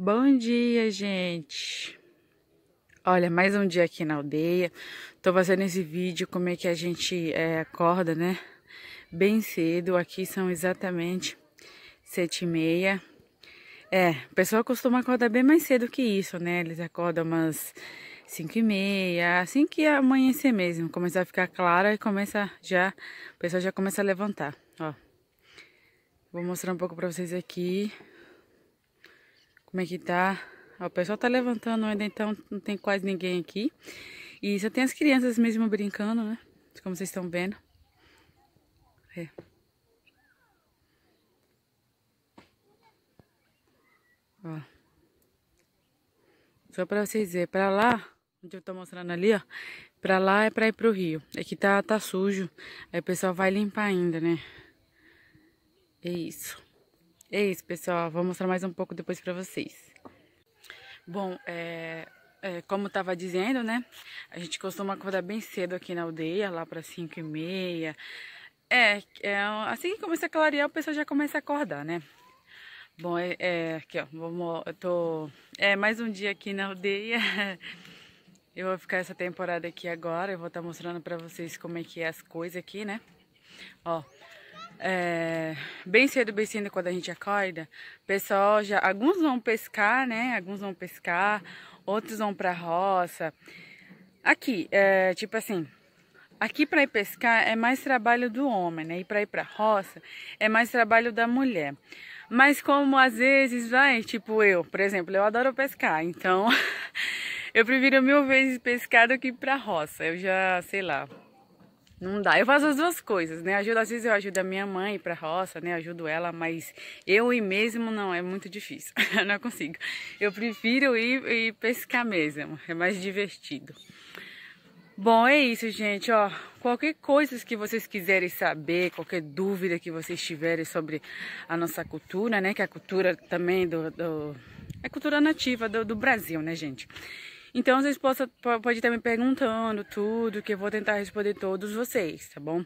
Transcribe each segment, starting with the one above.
Bom dia, gente! Olha, mais um dia aqui na aldeia. Tô fazendo esse vídeo como é que a gente é, acorda, né? Bem cedo, aqui são exatamente sete e meia. É, o pessoal costuma acordar bem mais cedo que isso, né? Eles acordam umas cinco e meia, assim que amanhecer mesmo. Começar a ficar clara e começa já, o pessoal já começa a levantar, ó. Vou mostrar um pouco pra vocês aqui como é que tá. o pessoal tá levantando ainda, então não tem quase ninguém aqui. E só tem as crianças mesmo brincando, né? Como vocês estão vendo. É. Ó. Só pra vocês verem, pra lá, onde eu tô mostrando ali, ó, pra lá é pra ir pro rio. É que tá, tá sujo, aí o pessoal vai limpar ainda, né? É isso. É isso, pessoal. Vou mostrar mais um pouco depois para vocês. Bom, é, é, como tava dizendo, né? A gente costuma acordar bem cedo aqui na aldeia, lá para 5 e meia. É, é, assim que começa a clarear, o pessoal já começa a acordar, né? Bom, é, é aqui ó, vamos, eu tô, é mais um dia aqui na aldeia. Eu vou ficar essa temporada aqui agora, eu vou estar tá mostrando para vocês como é que é as coisas aqui, né? Ó, é, bem cedo, bem cedo, quando a gente acorda, pessoal já. Alguns vão pescar, né? Alguns vão pescar, outros vão pra roça. Aqui, é, tipo assim, aqui para ir pescar é mais trabalho do homem, né? E para ir pra roça é mais trabalho da mulher. Mas como às vezes vai, tipo eu, por exemplo, eu adoro pescar, então eu prefiro mil vezes pescar do que ir pra roça. Eu já, sei lá, não dá. Eu faço as duas coisas, né? Ajudo, às vezes eu ajudo a minha mãe pra roça, né? Ajudo ela, mas eu ir mesmo não, é muito difícil. não consigo. Eu prefiro ir, ir pescar mesmo, é mais divertido. Bom, é isso, gente, ó. Qualquer coisa que vocês quiserem saber, qualquer dúvida que vocês tiverem sobre a nossa cultura, né? Que é a cultura também do... do... É cultura nativa do, do Brasil, né, gente? Então vocês possam, pode estar me perguntando tudo, que eu vou tentar responder todos vocês, tá bom?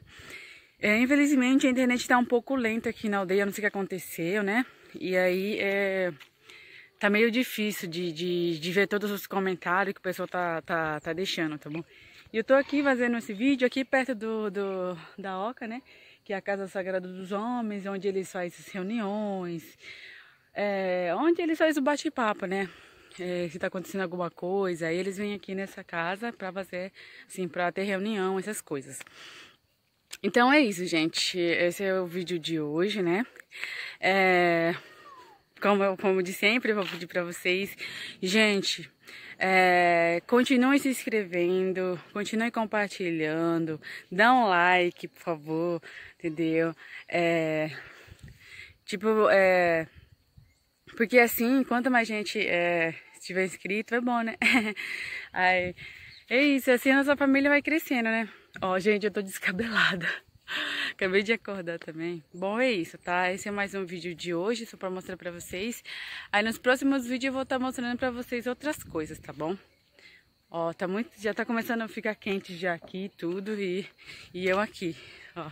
É, infelizmente a internet está um pouco lenta aqui na aldeia, não sei o que aconteceu, né? E aí é, tá meio difícil de, de, de ver todos os comentários que o pessoal tá, tá, tá deixando, tá bom? E eu tô aqui fazendo esse vídeo aqui perto do, do, da Oca, né? Que é a Casa Sagrada dos Homens, onde eles fazem as reuniões, é, onde eles fazem o bate-papo, né? é, se está acontecendo alguma coisa. Aí eles vêm aqui nessa casa para fazer, assim, para ter reunião, essas coisas. Então é isso, gente. Esse é o vídeo de hoje, né? É, como, como de sempre, eu vou pedir para vocês, gente, é, se inscrevendo, continue compartilhando, dá um like, por favor, entendeu? É, tipo, é, porque assim, quanto mais gente é, tiver inscrito, é bom, né? Aí, é isso, assim a nossa família vai crescendo, né? Ó, gente, eu tô descabelada. Acabei de acordar também. Bom, é isso, tá? Esse é mais um vídeo de hoje, só pra mostrar pra vocês. Aí nos próximos vídeos eu vou estar tá mostrando pra vocês outras coisas, tá bom? Ó, tá muito... Já tá começando a ficar quente já aqui tudo e, e eu aqui, ó.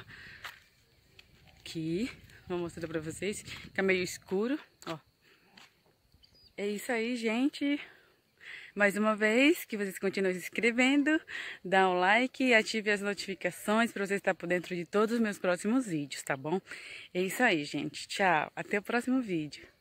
Aqui, vou mostrar pra vocês. Fica é meio escuro. É isso aí, gente. Mais uma vez, que vocês continuem se inscrevendo, dá o um like e ative as notificações para você estar por dentro de todos os meus próximos vídeos, tá bom? É isso aí, gente. Tchau. Até o próximo vídeo.